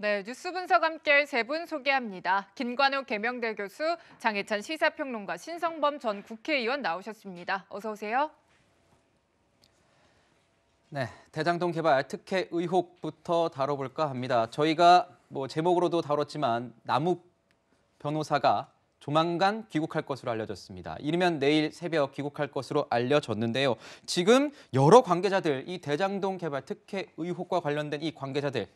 네, 뉴스 분석 함께 세 분 소개합니다. 김관우 개명대 교수, 장혜찬 시사평론가, 신성범 전 국회의원 나오셨습니다. 어서 오세요. 네, 대장동 개발 특혜 의혹부터 다뤄볼까 합니다. 저희가 뭐 제목으로도 다뤘지만 남욱 변호사가 조만간 귀국할 것으로 알려졌습니다. 이르면 내일 새벽 귀국할 것으로 알려졌는데요. 지금 여러 관계자들, 이 대장동 개발 특혜 의혹과 관련된 이 관계자들,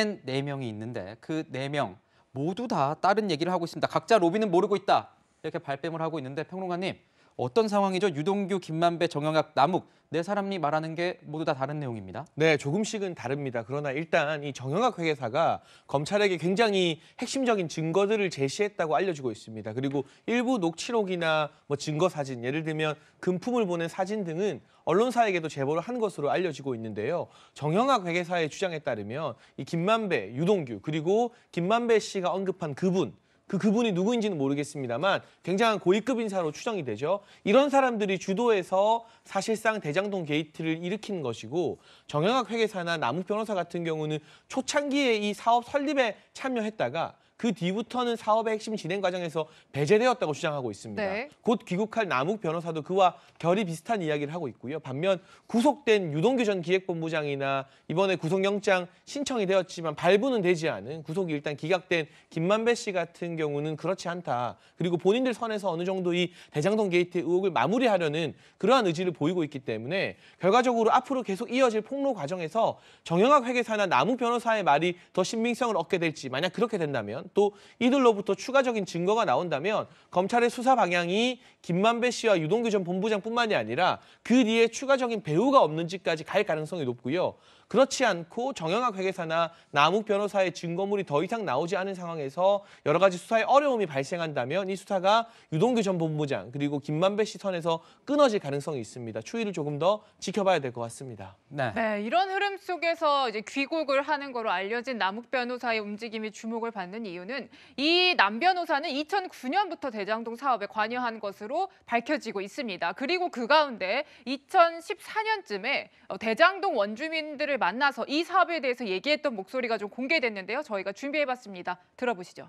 키맨 네명이 있는데 그 네 명 모두 다 다른 얘기를 하고 있습니다. 각자 로비는 모르고 있다. 이렇게 발뺌을 하고 있는데 평론가님, 어떤 상황이죠? 유동규, 김만배, 정영학, 남욱 네 사람이 말하는 게 모두 다 다른 내용입니다. 네, 조금씩은 다릅니다. 그러나 일단 이 정영학 회계사가 검찰에게 굉장히 핵심적인 증거들을 제시했다고 알려지고 있습니다. 그리고 일부 녹취록이나 뭐 증거 사진, 예를 들면 금품을 보낸 사진 등은 언론사에게도 제보를 한 것으로 알려지고 있는데요. 정영학 회계사의 주장에 따르면 이 김만배, 유동규 그리고 김만배 씨가 언급한 그분 그 그분이 누구인지는 모르겠습니다만 굉장한 고위급 인사로 추정이 되죠. 이런 사람들이 주도해서 사실상 대장동 게이트를 일으킨 것이고 정영학 회계사나 남욱 변호사 같은 경우는 초창기에 이 사업 설립에 참여했다가 그 뒤부터는 사업의 핵심 진행 과정에서 배제되었다고 주장하고 있습니다. 네. 곧 귀국할 남욱 변호사도 그와 결이 비슷한 이야기를 하고 있고요. 반면 구속된 유동규 전 기획본부장이나 이번에 구속영장 신청이 되었지만 발부는 되지 않은 구속이 일단 기각된 김만배 씨 같은 경우는 그렇지 않다. 그리고 본인들 선에서 어느 정도 이 대장동 게이트 의혹을 마무리하려는 그러한 의지를 보이고 있기 때문에 결과적으로 앞으로 계속 이어질 폭로 과정에서 정영학 회계사나 남욱 변호사의 말이 더 신빙성을 얻게 될지 만약 그렇게 된다면 또 이들로부터 추가적인 증거가 나온다면 검찰의 수사 방향이 김만배 씨와 유동규 전 본부장뿐만이 아니라 그 뒤에 추가적인 배후가 없는지까지 갈 가능성이 높고요. 그렇지 않고 정영학 회계사나 남욱 변호사의 증거물이 더 이상 나오지 않은 상황에서 여러 가지 수사에 어려움이 발생한다면 이 수사가 유동규 전 본부장 그리고 김만배 씨 선에서 끊어질 가능성이 있습니다. 추이를 조금 더 지켜봐야 될 것 같습니다. 네. 네. 이런 흐름 속에서 이제 귀국을 하는 거로 알려진 남욱 변호사의 움직임이 주목을 받는 이유는 이 남 변호사는 2009년부터 대장동 사업에 관여한 것으로 밝혀지고 있습니다. 그리고 그 가운데 2014년쯤에 어, 대장동 원주민들을 분들을 만나서 이 사업에 대해서 얘기했던 목소리가 좀 공개됐는데요. 저희가 준비해봤습니다. 들어보시죠.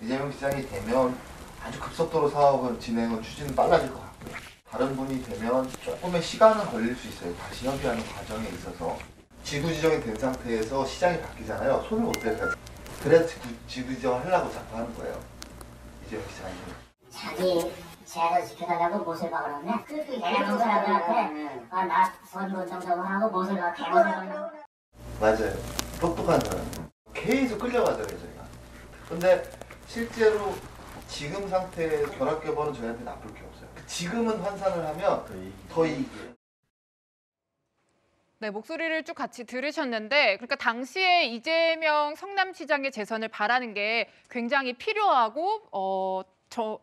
이재명 시장이 되면 아주 급속도로 사업을 진행을 추진 빨라질 것 같고요. 다른 분이 되면 조금의 시간은 걸릴 수 있어요. 다시 협의하는 과정에 있어서 지구 지정이 된 상태에서 시장이 바뀌잖아요. 손을 못 대서 그래서 지구 지정을 하려고 자꾸 하는 거예요. 이재명 시장이. 자기 제사를 지켜달라고 모세가 그러네. 그렇게 대륙 사람들한테 아, 나 선거운동도 하고 모세가 개고 맞아요. 똑똑한 사람. 계속 끌려가더라요 저희가. 근데 실제로 지금 상태에 결합교번은 저희한테 나쁠 게 없어요. 지금은 환산을 하면 더이익이에 네, 목소리를 쭉 같이 들으셨는데 그러니까 당시에 이재명 성남시장의 재선을 바라는 게 굉장히 필요하고 어, 저,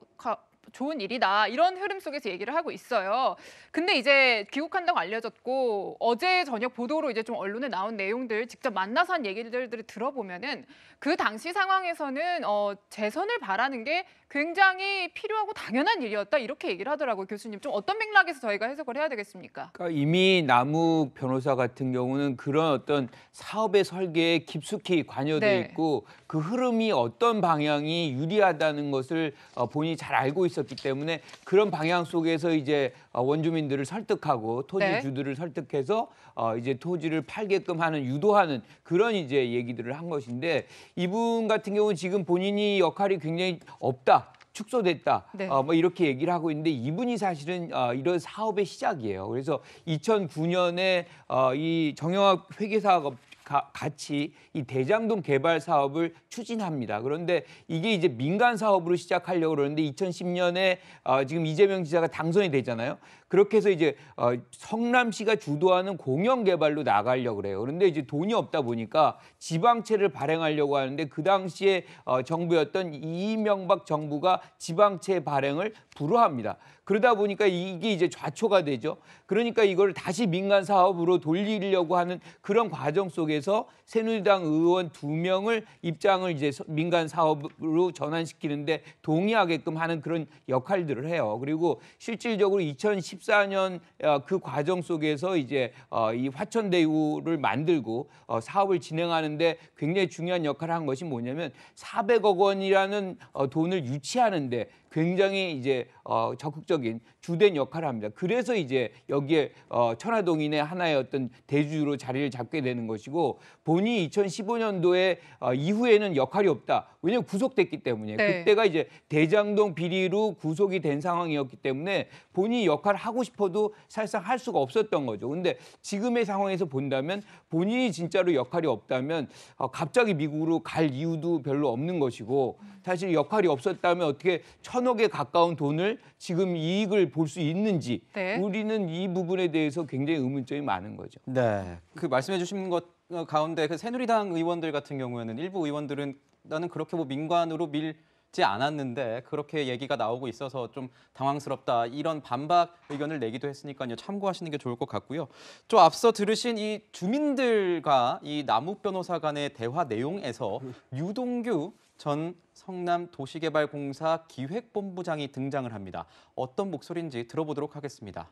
좋은 일이다 이런 흐름 속에서 얘기를 하고 있어요. 근데 이제 귀국한다고 알려졌고 어제 저녁 보도로 이제 좀 언론에 나온 내용들 직접 만나서 한 얘기들들을 들어보면은 그 당시 상황에서는 어, 재선을 바라는 게 굉장히 필요하고 당연한 일이었다 이렇게 얘기를 하더라고요. 교수님 좀 어떤 맥락에서 저희가 해석을 해야 되겠습니까? 그러니까 이미 남욱 변호사 같은 경우는 그런 어떤 사업의 설계에 깊숙이 관여돼 네. 있고 그 흐름이 어떤 방향이 유리하다는 것을 어, 본인이 잘 알고 있었기 때문에 그런 방향 속에서 이제 어, 원주민들을 설득하고 토지주들을 네. 설득해서 어, 이제 토지를 팔게끔 하는 유도하는 그런 이제 얘기들을 한 것인데 이분 같은 경우는 지금 본인이 역할이 굉장히 없다. 축소됐다. 네. 어, 뭐 이렇게 얘기를 하고 있는데 이분이 사실은 어, 이런 사업의 시작이에요. 그래서 2009년에 어, 이 정영학 회계사업 가, 같이 이 대장동 개발 사업을 추진합니다. 그런데 이게 이제 민간 사업으로 시작하려고 그러는데 2010년에 어, 지금 이재명 지사가 당선이 되잖아요. 그렇게 해서 이제 어, 성남시가 주도하는 공영 개발로 나가려고 그래요. 그런데 이제 돈이 없다 보니까 지방채를 발행하려고 하는데 그 당시에 어, 정부였던 이명박 정부가 지방채 발행을 불허합니다. 그러다 보니까 이게 이제 좌초가 되죠. 그러니까 이걸 다시 민간 사업으로 돌리려고 하는 그런 과정 속에서 새누리당 의원 두 명을 입장을 이제 민간 사업으로 전환시키는데 동의하게끔 하는 그런 역할들을 해요. 그리고 실질적으로 2014 14년 어, 그 과정 속에서 이제 어, 이 화천대유를 만들고 어, 사업을 진행하는데 굉장히 중요한 역할을 한 것이 뭐냐면 400억 원이라는 돈을 유치하는데 굉장히 이제 어, 적극적인 주된 역할을 합니다. 그래서 이제 여기에 어, 천화동인의 하나의 어떤 대주로 자리를 잡게 되는 것이고 본인이 2015년도에 어, 이후에는 역할이 없다. 왜냐하면 구속됐기 때문에 네. 그때가 이제 대장동 비리로 구속이 된 상황이었기 때문에 본인이 역할을 하고 싶어도 사실상 할 수가 없었던 거죠. 근데 지금의 상황에서 본다면 본인이 진짜로 역할이 없다면 어, 갑자기 미국으로 갈 이유도 별로 없는 것이고 사실 역할이 없었다면 어떻게 천 천억에 가까운 돈을 지금 이익을 볼 수 있는지 네. 우리는 이 부분에 대해서 굉장히 의문점이 많은 거죠. 네. 그 말씀해 주신 것 어, 가운데 그 새누리당 의원들 같은 경우에는 일부 의원들은 나는 그렇게 뭐 민관으로 밀지 않았는데 그렇게 얘기가 나오고 있어서 좀 당황스럽다 이런 반박 의견을 내기도 했으니까요 참고하시는 게 좋을 것 같고요 좀 앞서 들으신 이 주민들과 이 남욱 변호사 간의 대화 내용에서 유동규 전 성남 도시개발공사 기획본부장이 등장을 합니다. 어떤 목소리인지 들어보도록 하겠습니다.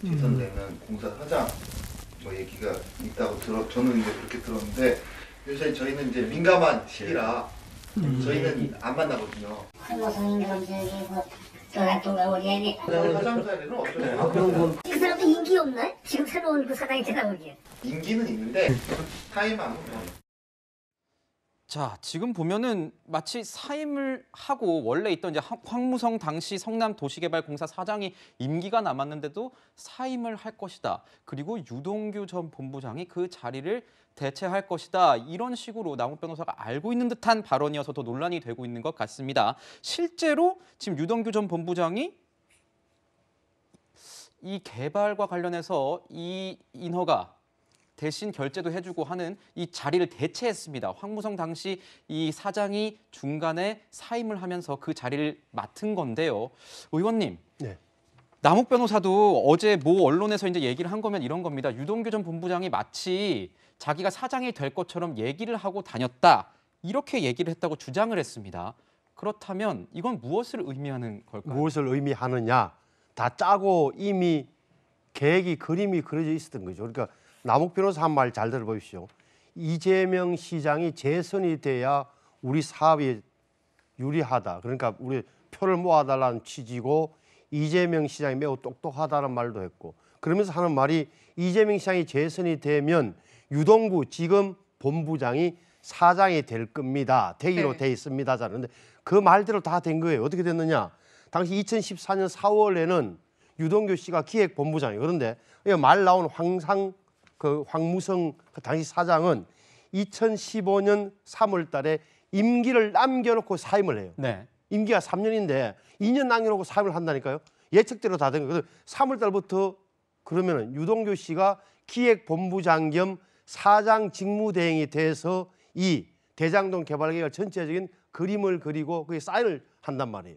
재선되면 음. 공사 사장 뭐 얘기가 있다고 들어 저는 이제 그렇게 들었는데 요새 저희는 이제 민감한 예. 시기라 음. 저희는 안 만나거든요. 사장 자리는 어쩌나그 사람도 인기 없나? 지금 새로운 그 사장이 되다 보기에. 인기는 있는데 타임 안 오면. 자, 지금 보면은 마치 사임을 하고 원래 있던 이제 황무성 당시 성남 도시개발공사 사장이 임기가 남았는데도 사임을 할 것이다. 그리고 유동규 전 본부장이 그 자리를 대체할 것이다. 이런 식으로 남욱 변호사가 알고 있는 듯한 발언이어서 더 논란이 되고 있는 것 같습니다. 실제로 지금 유동규 전 본부장이 이 개발과 관련해서 이 인허가 대신 결제도 해주고 하는 이 자리를 대체했습니다. 황무성 당시 이 사장이 중간에 사임을 하면서 그 자리를 맡은 건데요. 의원님. 네. 남욱 변호사도 어제 모 언론에서 이제 얘기를 한 거면 이런 겁니다. 유동규 전 본부장이 마치 자기가 사장이 될 것처럼 얘기를 하고 다녔다. 이렇게 얘기를 했다고 주장을 했습니다. 그렇다면 이건 무엇을 의미하는 걸까요? 무엇을 의미하느냐? 다 짜고 이미 계획이 그림이 그려져 있었던 거죠. 그러니까 남욱 변호사 한 말 잘 들어보십시오. 이재명 시장이 재선이 돼야 우리 사업이 유리하다. 그러니까 우리 표를 모아달라는 취지고 이재명 시장이 매우 똑똑하다는 말도 했고 그러면서 하는 말이 이재명 시장이 재선이 되면 유동부 지금 본부장이 사장이 될 겁니다. 대기로 네. 돼 있습니다. 자는데 그 말대로 다 된 거예요. 어떻게 됐느냐? 당시 2014년 4월에는 유동규 씨가 기획본부장이에요. 그런데 말 나온 황상 그 황무성 그 당시 사장은 2015년 3월 달에 임기를 남겨놓고 사임을 해요. 네. 임기가 3년인데 2년 남겨놓고 사임을 한다니까요. 예측대로 다 된 거예요. 3월 달부터 그러면 유동규 씨가 기획본부장 겸 사장 직무대행이 돼서 이 대장동 개발계획 전체적인 그림을 그리고 그게 사인을 한단 말이에요.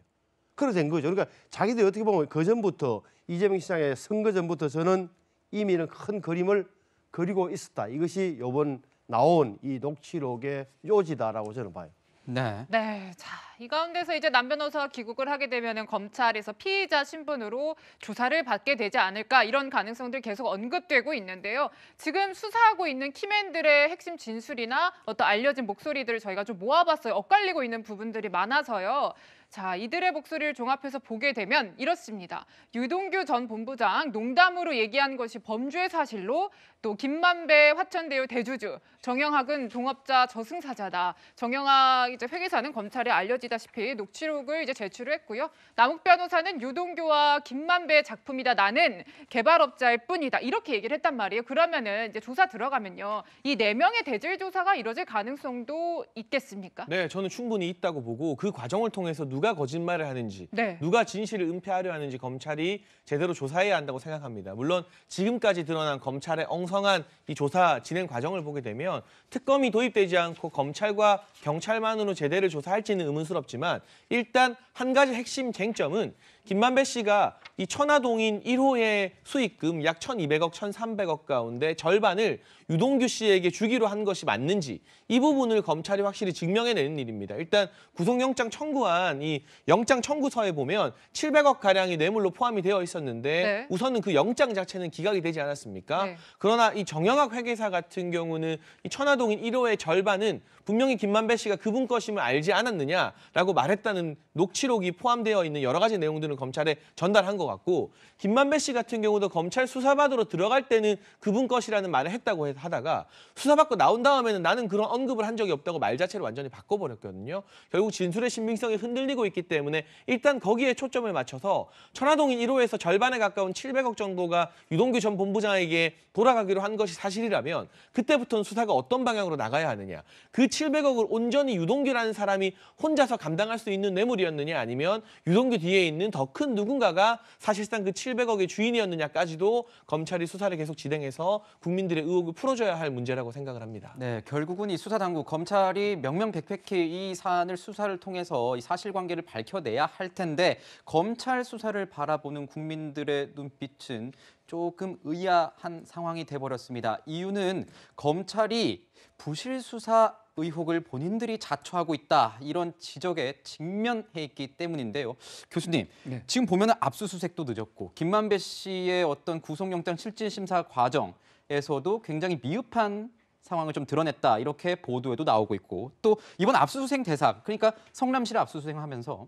그렇된 거죠. 그러니까 자기들 어떻게 보면 그 전부터 이재명 시장의 선거 전부터 저는 이미 는큰 그림을 그리고 있었다. 이것이 이번 나온 이 녹취록의 요지다라고 저는 봐요. 네. 네. 자, 이 가운데서 이제 남 변호사가 귀국을 하게 되면은 검찰에서 피의자 신분으로 조사를 받게 되지 않을까 이런 가능성들 계속 언급되고 있는데요. 지금 수사하고 있는 키맨들의 핵심 진술이나 어떤 알려진 목소리들을 저희가 좀 모아봤어요. 엇갈리고 있는 부분들이 많아서요. 자, 이들의 목소리를 종합해서 보게 되면 이렇습니다. 유동규 전 본부장 농담으로 얘기한 것이 범죄 사실로 또 김만배 화천대유 대주주 정영학은 동업자 저승사자다. 정영학 이제 회계사는 검찰에 알려지다시피 녹취록을 이제 제출을 했고요. 남욱 변호사는 유동규와 김만배 작품이다. 나는 개발업자일 뿐이다. 이렇게 얘기를 했단 말이에요. 그러면은 이제 조사 들어가면요. 이 네 명의 대질 조사가 이뤄질 가능성도 있겠습니까? 네, 저는 충분히 있다고 보고 그 과정을 통해서 누 누가 거짓말을 하는지 네. 누가 진실을 은폐하려 하는지 검찰이 제대로 조사해야 한다고 생각합니다. 물론 지금까지 드러난 검찰의 엉성한 이 조사 진행 과정을 보게 되면 특검이 도입되지 않고 검찰과 경찰만으로 제대로 조사할지는 의문스럽지만 일단 한 가지 핵심 쟁점은 김만배 씨가 이 천화동인 1호의 수익금 약 1,200억, 1,300억 가운데 절반을 유동규 씨에게 주기로 한 것이 맞는지 이 부분을 검찰이 확실히 증명해내는 일입니다. 일단 구속영장 청구한 이 영장 청구서에 보면 700억 가량이 뇌물로 포함이 되어 있었는데 네. 우선은 그 영장 자체는 기각이 되지 않았습니까? 네. 그러나 이 정영학 회계사 같은 경우는 이 천화동인 1호의 절반은 분명히 김만배 씨가 그분 것임을 알지 않았느냐라고 말했다는 녹취록이 포함되어 있는 여러 가지 내용들을 내용들 검찰에 전달한 것 같고 김만배 씨 같은 경우도 검찰 수사받으러 들어갈 때는 그분 것이라는 말을 했다고 하다가 수사받고 나온 다음에는 나는 그런 언급을 한 적이 없다고 말 자체를 완전히 바꿔버렸거든요. 결국 진술의 신빙성이 흔들리고 있기 때문에 일단 거기에 초점을 맞춰서 천화동인 1호에서 절반에 가까운 700억 정도가 유동규 전 본부장에게 돌아가기로 한 것이 사실이라면 그때부터는 수사가 어떤 방향으로 나가야 하느냐. 그 700억을 온전히 유동규라는 사람이 혼자서 감당할 수 있는 뇌물이었느냐 아니면 유동규 뒤에 있는 더 더큰 누군가가 사실상 그 700억의 주인이었느냐까지도 검찰이 수사를 계속 진행해서 국민들의 의혹을 풀어줘야 할 문제라고 생각을 합니다. 네, 결국은 이 수사 당국 검찰이 명명백백히 이 사안을 수사를 통해서 이 사실관계를 밝혀내야 할 텐데 검찰 수사를 바라보는 국민들의 눈빛은 조금 의아한 상황이 돼버렸습니다. 이유는 검찰이 부실 수사 의혹을 본인들이 자초하고 있다 이런 지적에 직면해 있기 때문인데요. 교수님 네. 지금 보면 압수수색도 늦었고 김만배 씨의 어떤 구속영장 실질심사 과정에서도 굉장히 미흡한 상황을 좀 드러냈다 이렇게 보도에도 나오고 있고 또 이번 압수수색 대상 그러니까 성남시를 압수수색하면서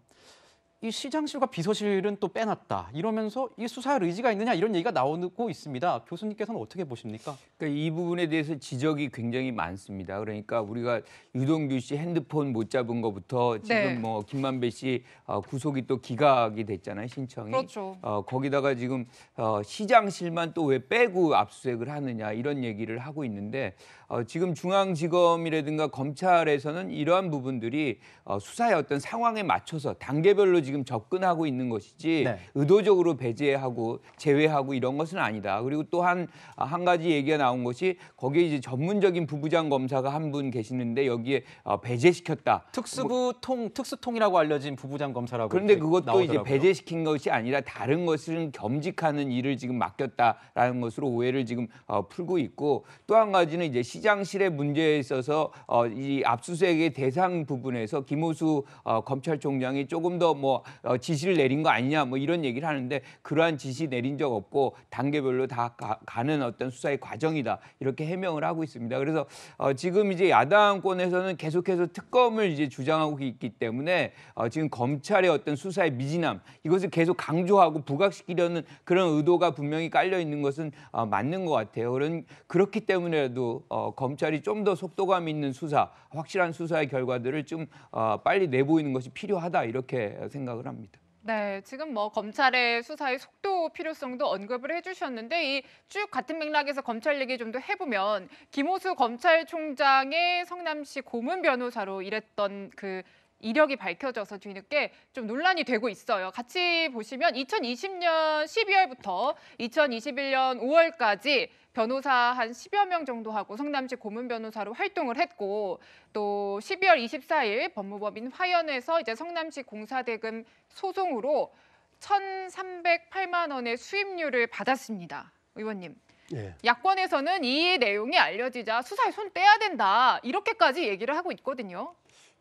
이 시장실과 비서실은 또 빼놨다. 이러면서 이 수사 의지가 있느냐 이런 얘기가 나오고 있습니다. 교수님께서는 어떻게 보십니까? 그러니까 이 부분에 대해서 지적이 굉장히 많습니다. 그러니까 우리가 유동규 씨 핸드폰 못 잡은 거부터 지금 네. 뭐 김만배 씨 어, 구속이 또 기각이 됐잖아요. 신청이. 그렇죠. 어, 거기다가 지금 어, 시장실만 또 왜 빼고 압수수색을 하느냐 이런 얘기를 하고 있는데 어, 지금 중앙지검이라든가 검찰에서는 이러한 부분들이 어, 수사의 어떤 상황에 맞춰서 단계별로 지금 지금 접근하고 있는 것이지 네. 의도적으로 배제하고 제외하고 이런 것은 아니다. 그리고 또한 한 가지 얘기가 나온 것이 거기에 이제 전문적인 부부장 검사가 한 분 계시는데 여기에 어, 배제시켰다. 특수부 뭐 통 특수통이라고 알려진 부부장 검사라고 그런데 그것도 나오더라고요. 이제 배제시킨 것이 아니라 다른 것을 겸직하는 일을 지금 맡겼다라는 것으로 오해를 지금 어, 풀고 있고 또 한 가지는 이제 시장실의 문제에 있어서 어, 이 압수수색의 대상 부분에서 김호수 어, 검찰총장이 조금 더뭐 어, 지시를 내린 거 아니냐 뭐 이런 얘기를 하는데 그러한 지시 내린 적 없고 단계별로 다 가, 는 어떤 수사의 과정이다 이렇게 해명을 하고 있습니다. 그래서 어, 지금 이제 야당권에서는 계속해서 특검을 이제 주장하고 있기 때문에 어, 지금 검찰의 어떤 수사의 미진함 이것을 계속 강조하고 부각시키려는 그런 의도가 분명히 깔려 있는 것은 어, 맞는 것 같아요. 그런 그렇기 때문에라도 어, 검찰이 좀 더 속도감 있는 수사, 확실한 수사의 결과들을 좀 어, 빨리 내보이는 것이 필요하다 이렇게 생각합니다. 생각을 합니다. 네, 지금 뭐 검찰의 수사의 속도 필요성도 언급을 해주셨는데 이 쭉 같은 맥락에서 검찰 얘기 좀 더 해보면 김호수 검찰총장의 성남시 고문 변호사로 일했던 그 이력이 밝혀져서 뒤늦게 좀 논란이 되고 있어요. 같이 보시면 2020년 12월부터 2021년 5월까지 변호사 한 10여 명 정도 하고 성남시 고문 변호사로 활동을 했고 또 12월 24일 법무법인 화연에서 이제 성남시 공사대금 소송으로 1,308만 원의 수임료를 받았습니다. 의원님. 예. 야권에서는 이 내용이 알려지자 수사에 손 떼야 된다. 이렇게까지 얘기를 하고 있거든요.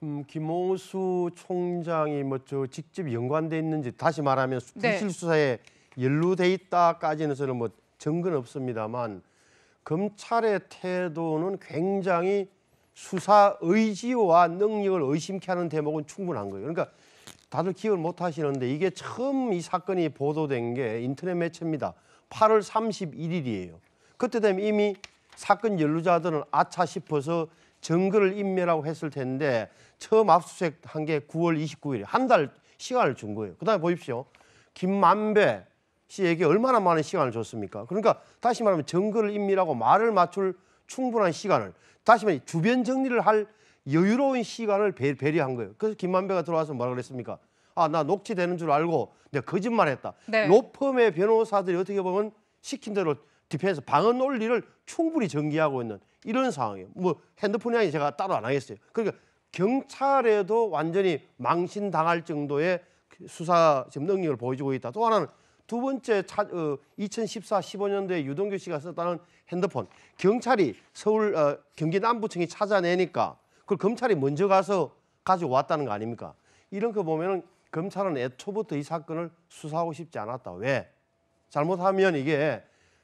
음, 김호수 총장이 뭐 저 직접 연관돼 있는지 다시 말하면 네. 부실수사에 연루돼 있다까지는 저는 뭐 증거는 없습니다만 검찰의 태도는 굉장히 수사 의지와 능력을 의심케 하는 대목은 충분한 거예요. 그러니까 다들 기억을 못 하시는데 이게 처음 이 사건이 보도된 게 인터넷 매체입니다. 8월 31일이에요. 그때 되면 이미 사건 연루자들은 아차 싶어서 증거를 인멸하고 했을 텐데 처음 압수수색 한 게 9월 2 9일한 달 시간을 준 거예요. 그다음에 보십시오. 김만배 씨에게 얼마나 많은 시간을 줬습니까? 그러니까 다시 말하면 증거를 인멸하고 말을 맞출 충분한 시간을 다시 말해 주변 정리를 할 여유로운 시간을 배, 배려한 거예요. 그래서 김만배가 들어와서 뭐라 그랬습니까? 아, 나 녹취되는 줄 알고 내가 거짓말 했다. 네. 로펌의 변호사들이 어떻게 보면 시킨 대로 디펜스 방어 논리를 충분히 전개하고 있는 이런 상황이에요. 뭐 핸드폰이 아니 제가 따로 안 하겠어요. 그러니까 경찰에도 완전히 망신당할 정도의 수사 지금 능력을 보여주고 있다. 또 하나는 두 번째 차, 어, 2014, 15년도에 유동규 씨가 썼다는 핸드폰 경찰이 서울 어, 경기 남부청이 찾아내니까 그걸 검찰이 먼저 가서 가지고 왔다는 거 아닙니까? 이런 거 보면은 검찰은 애초부터 이 사건을 수사하고 싶지 않았다. 왜? 잘못하면 이게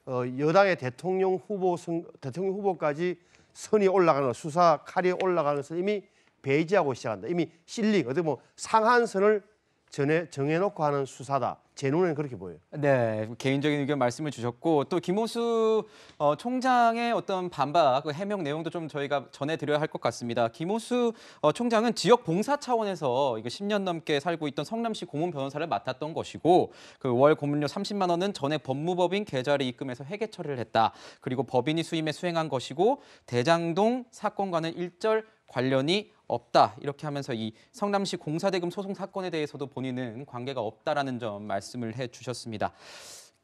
어, 여당의 대통령 후보 선, 대통령 후보까지 선이 올라가는 수사 칼이 올라가는 선을 이미 배제하고 시작한다. 이미 실링 어떻게 보면 뭐 상한선을 전에 정해놓고 하는 수사다. 제 눈에는 그렇게 보여요. 네, 개인적인 의견 말씀을 주셨고 또 김호수 어, 총장의 어떤 반박, 그 해명 내용도 좀 저희가 전해드려야 할 것 같습니다. 김호수 어, 총장은 지역 봉사 차원에서 10년 넘게 살고 있던 성남시 고문 변호사를 맡았던 것이고 그 월 고문료 30만 원은 전에 법무법인 계좌를 입금해서 회계 처리를 했다. 그리고 법인이 수임에 수행한 것이고 대장동 사건과는 일절 관련이 없다 이렇게 하면서 이 성남시 공사대금 소송 사건에 대해서도 본인은 관계가 없다라는 점 말씀을 해주셨습니다.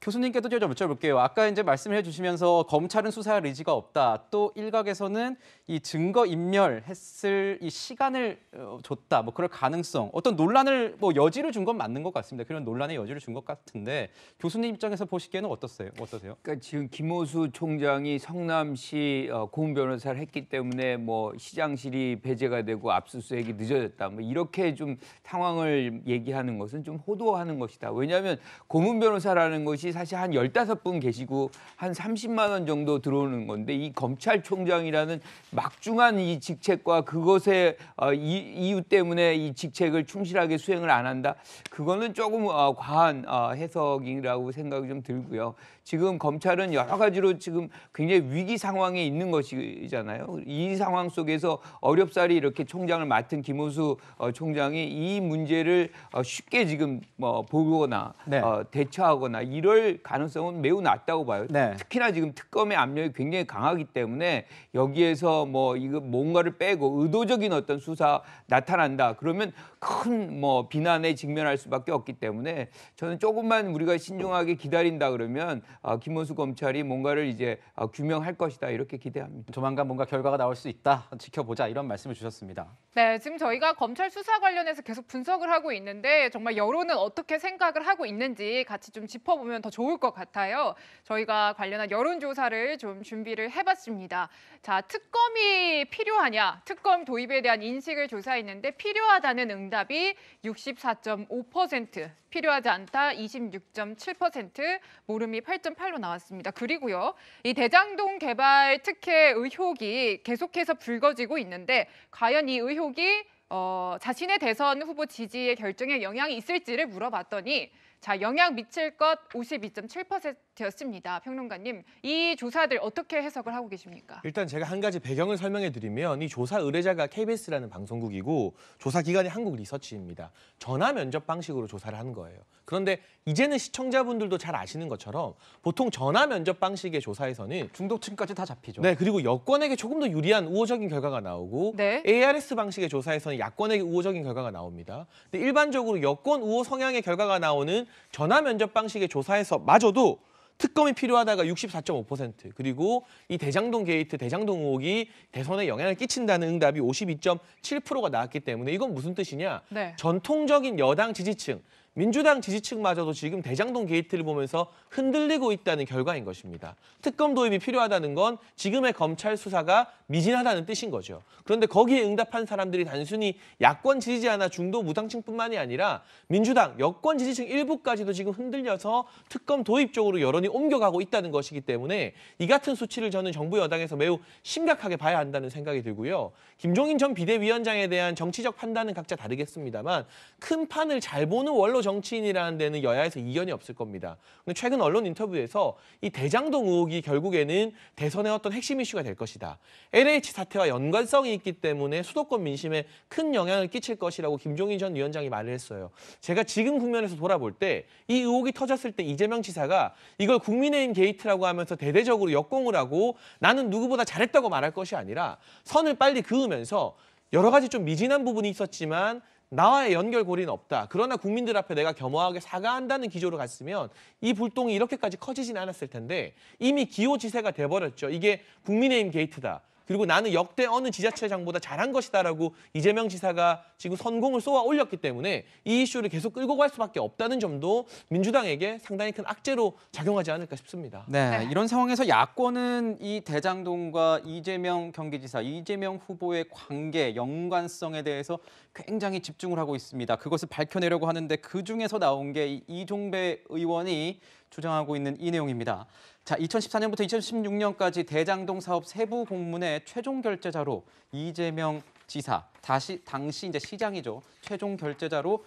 교수님께도 좀 여쭤볼게요. 아까 이제 말씀해 주시면서 검찰은 수사할 의지가 없다. 또 일각에서는 이 증거 인멸했을 이 시간을 어, 줬다. 뭐 그럴 가능성, 어떤 논란을 뭐 여지를 준 건 맞는 것 같습니다. 그런 논란의 여지를 준 것 같은데 교수님 입장에서 보시기에는 어떠세요? 어떠세요? 그러니까 지금 김호수 총장이 성남시 어, 고문 변호사를 했기 때문에 뭐 시장실이 배제가 되고 압수수색이 늦어졌다. 뭐 이렇게 좀 상황을 얘기하는 것은 좀 호도하는 것이다. 왜냐하면 고문 변호사라는 것이 사실 한 열다섯 분 계시고 한삼십만원 정도 들어오는 건데 이 검찰총장이라는 막중한 이 직책과 그것의 어, 이, 이유 때문에 이 직책을 충실하게 수행을 안 한다. 그거는 조금 어, 과한 어, 해석이라고 생각이 좀 들고요. 지금 검찰은 여러 가지로 지금 굉장히 위기 상황에 있는 것이잖아요. 이 상황 속에서 어렵사리 이렇게 총장을 맡은 김호수 어, 총장이 이 문제를 어, 쉽게 지금 뭐 보거나 네. 어, 대처하거나 이럴 될 가능성은 매우 낮다고 봐요. 네. 특히나 지금 특검의 압력이 굉장히 강하기 때문에 여기에서 뭐 이거 뭔가를 빼고 의도적인 어떤 수사 나타난다 그러면 큰 뭐 비난에 직면할 수밖에 없기 때문에 저는 조금만 우리가 신중하게 기다린다 그러면 어, 김원수 검찰이 뭔가를 이제 어, 규명할 것이다 이렇게 기대합니다. 조만간 뭔가 결과가 나올 수 있다 지켜보자 이런 말씀을 주셨습니다. 네, 지금 저희가 검찰 수사 관련해서 계속 분석을 하고 있는데 정말 여론은 어떻게 생각을 하고 있는지 같이 좀 짚어보면 더. 좋을 것 같아요. 저희가 관련한 여론조사를 좀 준비를 해봤습니다. 자, 특검이 필요하냐, 특검 도입에 대한 인식을 조사했는데 필요하다는 응답이 64.5%, 필요하지 않다 26.7%, 모름이 8.8로 나왔습니다. 그리고요, 이 대장동 개발 특혜 의혹이 계속해서 불거지고 있는데 과연 이 의혹이 어, 자신의 대선 후보 지지의 결정에 영향이 있을지를 물어봤더니 자, 영향 미칠 것52.7% 되었습니다. 평론가님, 이 조사들 어떻게 해석을 하고 계십니까? 일단 제가 한 가지 배경을 설명해 드리면 이 조사 의뢰자가 KBS라는 방송국이고 조사 기관이 한국 리서치입니다. 전화 면접 방식으로 조사를 하는 거예요. 그런데 이제는 시청자분들도 잘 아시는 것처럼 보통 전화 면접 방식의 조사에서는 중독층까지다 잡히죠. 네, 그리고 여권에게 조금 더 유리한 우호적인 결과가 나오고 네. ARS 방식의 조사에서는 야권에게 우호적인 결과가 나옵니다. 근데 일반적으로 여권 우호 성향의 결과가 나오는 전화 면접 방식의 조사에서 마저도 특검이 필요하다가 64.5% 그리고 이 대장동 게이트, 대장동 의혹이 대선에 영향을 끼친다는 응답이 52.7%가 나왔기 때문에 이건 무슨 뜻이냐? 네. 전통적인 여당 지지층 민주당 지지층마저도 지금 대장동 게이트를 보면서 흔들리고 있다는 결과인 것입니다. 특검 도입이 필요하다는 건 지금의 검찰 수사가 미진하다는 뜻인 거죠. 그런데 거기에 응답한 사람들이 단순히 야권 지지자나 중도 무당층뿐만이 아니라 민주당 여권 지지층 일부까지도 지금 흔들려서 특검 도입 쪽으로 여론이 옮겨가고 있다는 것이기 때문에 이 같은 수치를 저는 정부 여당에서 매우 심각하게 봐야 한다는 생각이 들고요. 김종인 전 비대위원장에 대한 정치적 판단은 각자 다르겠습니다만 큰 판을 잘 보는 원로 정치인이라는 데는 여야에서 이견이 없을 겁니다. 근데 최근 언론 인터뷰에서 이 대장동 의혹이 결국에는 대선의 어떤 핵심 이슈가 될 것이다. LH 사태와 연관성이 있기 때문에 수도권 민심에 큰 영향을 끼칠 것이라고 김종인 전 위원장이 말을 했어요. 제가 지금 국면에서 돌아볼 때 이 의혹이 터졌을 때 이재명 지사가 이걸 국민의힘 게이트라고 하면서 대대적으로 역공을 하고 나는 누구보다 잘했다고 말할 것이 아니라 선을 빨리 그으면서 여러 가지 좀 미진한 부분이 있었지만 나와의 연결고리는 없다. 그러나 국민들 앞에 내가 겸허하게 사과한다는 기조를 갔으면 이 불똥이 이렇게까지 커지진 않았을 텐데 이미 기호지세가 돼버렸죠. 이게 국민의힘 게이트다. 그리고 나는 역대 어느 지자체장보다 잘한 것이다라고 이재명 지사가 지금 선공을 쏘아 올렸기 때문에 이 이슈를 계속 끌고 갈 수밖에 없다는 점도 민주당에게 상당히 큰 악재로 작용하지 않을까 싶습니다. 네, 네. 이런 상황에서 야권은 이 대장동과 이재명 경기지사, 이재명 후보의 관계, 연관성에 대해서 굉장히 집중을 하고 있습니다. 그것을 밝혀내려고 하는데 그중에서 나온 게 이종배 의원이 주장하고 있는 이 내용입니다. 자, 2014년부터 2016년까지 대장동 사업 세부 공문의 최종 결제자로 이재명 지사, 다시 당시 이제 시장이죠. 최종 결제자로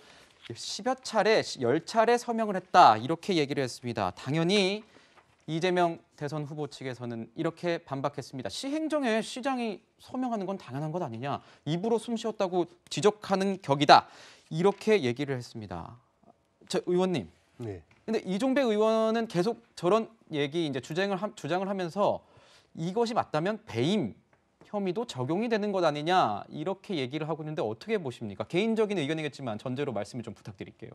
10여 차례, 1차례 서명을 했다. 이렇게 얘기를 했습니다. 당연히 이재명 대선 후보 측에서는 이렇게 반박했습니다. 시행정에 시장이 서명하는 건 당연한 것 아니냐. 입으로 숨쉬었다고 지적하는 격이다. 이렇게 얘기를 했습니다. 저 의원님. 네. 근데 이종백 의원은 계속 저런 얘기 이제 주장을 주장을 하면서 이것이 맞다면 배임 혐의도 적용이 되는 것 아니냐 이렇게 얘기를 하고 있는데 어떻게 보십니까? 개인적인 의견이겠지만 전제로 말씀을 좀 부탁드릴게요.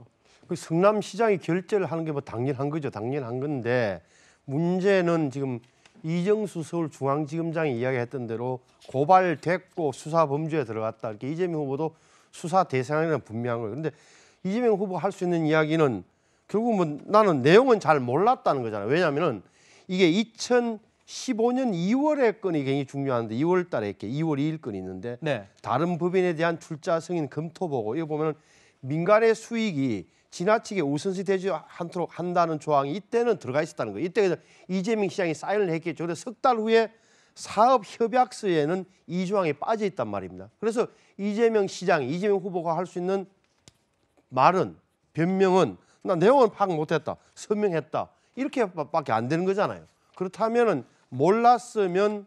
그 성남시장이 결재를 하는 게 뭐 당연한 거죠. 당연한 건데 문제는 지금 이정수 서울중앙지검장이 이야기했던 대로 고발됐고 수사 범죄에 들어갔다. 이렇게 이재명 후보도 수사 대상이라는 분명한 거예요. 그런데 이재명 후보 할 수 있는 이야기는 결국 뭐 나는 내용은 잘 몰랐다는 거잖아요. 왜냐하면은 이게 2015년 2월에 건이 굉장히 중요한데 2월 달에 이렇게 2월 2일 건이 있는데 네. 다른 법인에 대한 출자 승인 검토 보고 이거 보면은 민간의 수익이 지나치게 우선시 되지 않도록 한다는 조항이 이때는 들어가 있었다는 거예요. 이때 이재명 시장이 사인을 했겠죠. 그래서 석달 후에 사업협약서에는 이 조항이 빠져 있단 말입니다. 그래서 이재명 시장 이재명 후보가 할 수 있는 말은 변명은 나 내용은 파악 못했다. 설명했다. 이렇게밖에 안 되는 거잖아요. 그렇다면은 몰랐으면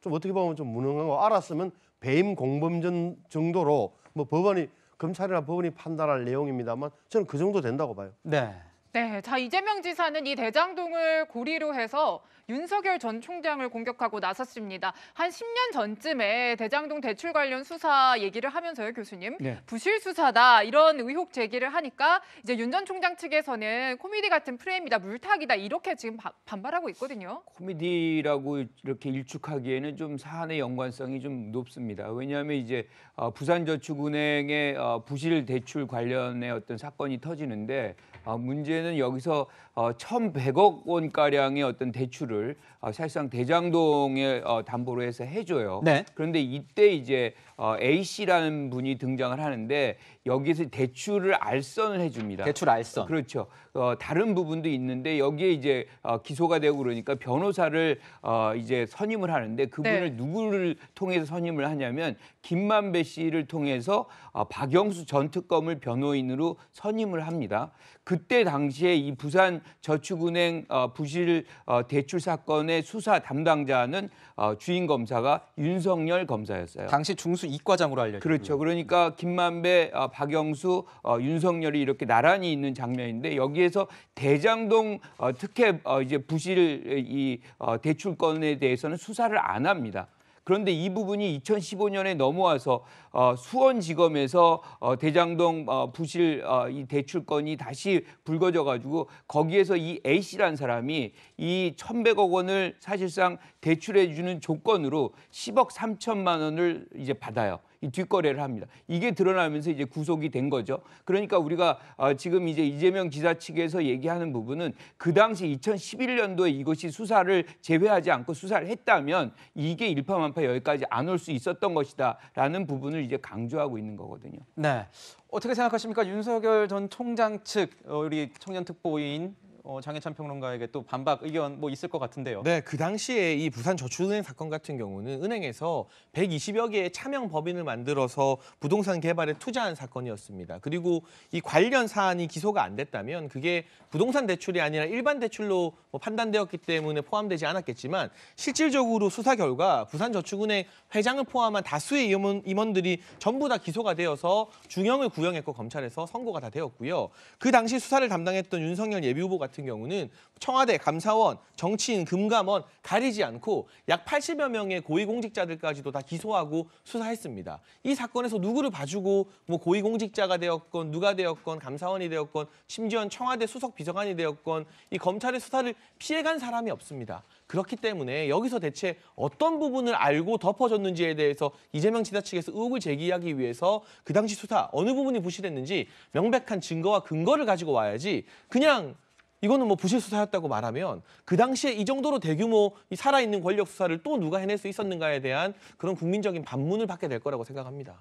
좀 어떻게 보면 좀 무능하고 알았으면 배임 공범전 정도로 뭐 법원이 검찰이나 법원이 판단할 내용입니다만 저는 그 정도 된다고 봐요. 네. 네, 자 이재명 지사는 이 대장동을 고리로 해서 윤석열 전 총장을 공격하고 나섰습니다. 한 10년 전쯤에 대장동 대출 관련 수사 얘기를 하면서요, 교수님. 네. 부실 수사다 이런 의혹 제기를 하니까 이제 윤 전 총장 측에서는 코미디 같은 프레임이다, 물타기다 이렇게 지금 바, 반발하고 있거든요. 코미디라고 이렇게 일축하기에는 좀 사안의 연관성이 좀 높습니다. 왜냐하면 이제 어, 부산저축은행의 어, 부실 대출 관련의 어떤 사건이 터지는데. 어, 문제는 여기서 어, 1,100억 원가량의 어떤 대출을 어, 사실상 대장동의 어, 담보로 해서 해줘요. 네. 그런데 이때 이제 어, A 씨라는 분이 등장을 하는데 여기서 에 대출을 알선을 해줍니다. 대출 알선. 그렇죠. 어, 다른 부분도 있는데 여기에 이제 어, 기소가 되고 그러니까 변호사를 어, 이제 선임을 하는데 그분을 네. 누구를 통해서 선임을 하냐면 김만배 씨를 통해서 어, 박영수 전 특검을 변호인으로 선임을 합니다. 그때 당시에 이 부산 저축은행 어, 부실 어, 대출 사건의 수사 담당자는 어, 주인 검사가 윤석열 검사였어요. 당시 중수 이과장으로 알려져. 그렇죠. 그러니까 김만배, 어, 박영수, 어, 윤석열이 이렇게 나란히 있는 장면인데 여기에서 대장동 어, 특혜 어, 이제 부실 이 어, 대출건에 대해서는 수사를 안 합니다. 그런데 이 부분이 2015년에 넘어와서 어, 수원지검에서 어, 대장동 어, 부실 어, 이 대출건이 다시 불거져가지고 거기에서 이 A 씨라는 사람이 이 1,100억 원을 사실상 대출해주는 조건으로 10억 3천만 원을 이제 받아요. 이 뒷거래를 합니다. 이게 드러나면서 이제 구속이 된 거죠. 그러니까 우리가 어, 지금 이제 이재명 지사 측에서 얘기하는 부분은 그 당시 2011년도에 이것이 수사를 제외하지 않고 수사를 했다면 이게 일파만파 아프 여기까지 안 올 수 있었던 것이다라는 부분을 이제 강조하고 있는 거거든요. 네. 어떻게 생각하십니까? 윤석열 전 총장 측 어, 우리 청년특보인 어, 장해찬 평론가에게 또 반박 의견 뭐 있을 것 같은데요. 네, 그 당시에 이 부산 저축은행 사건 같은 경우는 은행에서 120여 개의 차명 법인을 만들어서 부동산 개발에 투자한 사건이었습니다. 그리고 이 관련 사안이 기소가 안 됐다면 그게 부동산 대출이 아니라 일반 대출로 뭐 판단되었기 때문에 포함되지 않았겠지만 실질적으로 수사 결과 부산 저축은행 회장을 포함한 다수의 임원, 임원들이 전부 다 기소가 되어서 중형을 구형했고 검찰에서 선고가 다 되었고요. 그 당시 수사를 담당했던 윤석열 예비후보 같은 같은 경우는 청와대, 감사원, 정치인, 금감원 가리지 않고 약 80여 명의 고위공직자들까지도 다 기소하고 수사했습니다. 이 사건에서 누구를 봐주고 뭐 고위공직자가 되었건 누가 되었건 감사원이 되었건 심지어 청와대 수석 비서관이 되었건 이 검찰의 수사를 피해간 사람이 없습니다. 그렇기 때문에 여기서 대체 어떤 부분을 알고 덮어줬는지에 대해서 이재명 지자측에서 의혹을 제기하기 위해서 그 당시 수사 어느 부분이 부실했는지 명백한 증거와 근거를 가지고 와야지 그냥 이거는 뭐 부실 수사였다고 말하면 그 당시에 이 정도로 대규모 살아있는 권력 수사를 또 누가 해낼 수 있었는가에 대한 그런 국민적인 반문을 받게 될 거라고 생각합니다.